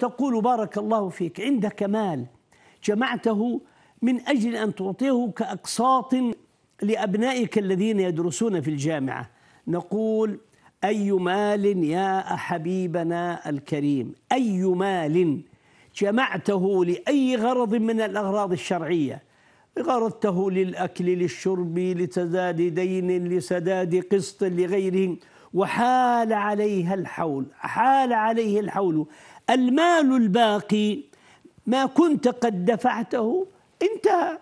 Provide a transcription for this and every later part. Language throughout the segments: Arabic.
تقول بارك الله فيك عندك مال جمعته من أجل أن تعطيه كأقساط لأبنائك الذين يدرسون في الجامعة نقول أي مال يا حبيبنا الكريم أي مال جمعته لأي غرض من الأغراض الشرعية غرضته للأكل للشرب لتزاد دين لسداد قسط لغيره وحال عليها الحول حال عليه الحول المال الباقي ما كنت قد دفعته انتهى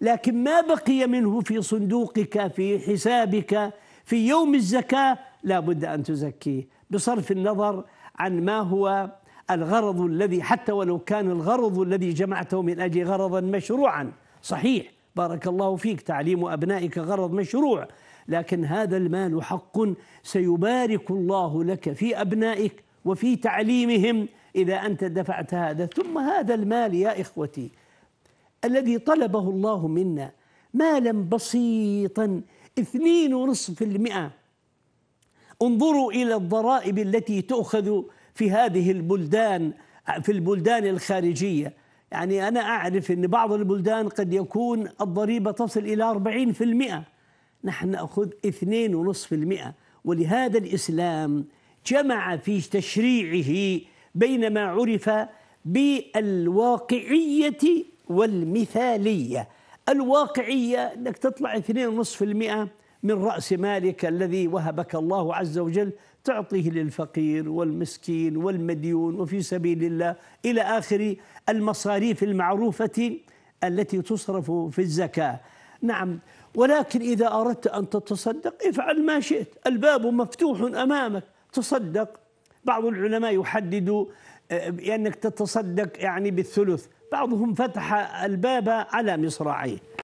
لكن ما بقي منه في صندوقك في حسابك في يوم الزكاة لا بد أن تزكيه بصرف النظر عن ما هو الغرض الذي حتى ولو كان الغرض الذي جمعته من أجل غرضا مشروعا صحيح بارك الله فيك تعليم أبنائك غرض مشروع لكن هذا المال حق سيبارك الله لك في أبنائك وفي تعليمهم إذا أنت دفعت هذا ثم هذا المال يا إخوتي الذي طلبه الله منا مالا بسيطا اثنين ونصف المئة انظروا إلى الضرائب التي تؤخذ في هذه البلدان في البلدان الخارجية يعني أنا أعرف أن بعض البلدان قد يكون الضريبة تصل إلى 40% نحن نأخذ 2.5% ولهذا الإسلام جمع في تشريعه بين ما عرف بالواقعية والمثالية الواقعية أنك تطلع 2.5% من رأس مالك الذي وهبك الله عز وجل تعطيه للفقير والمسكين والمديون وفي سبيل الله إلى آخر المصاريف المعروفة التي تصرف في الزكاة نعم ولكن إذا أردت أن تتصدق افعل ما شئت الباب مفتوح أمامك تصدق بعض العلماء يحدد آه، بأنك تتصدق يعني بالثلث بعضهم فتح الباب على مصراعيه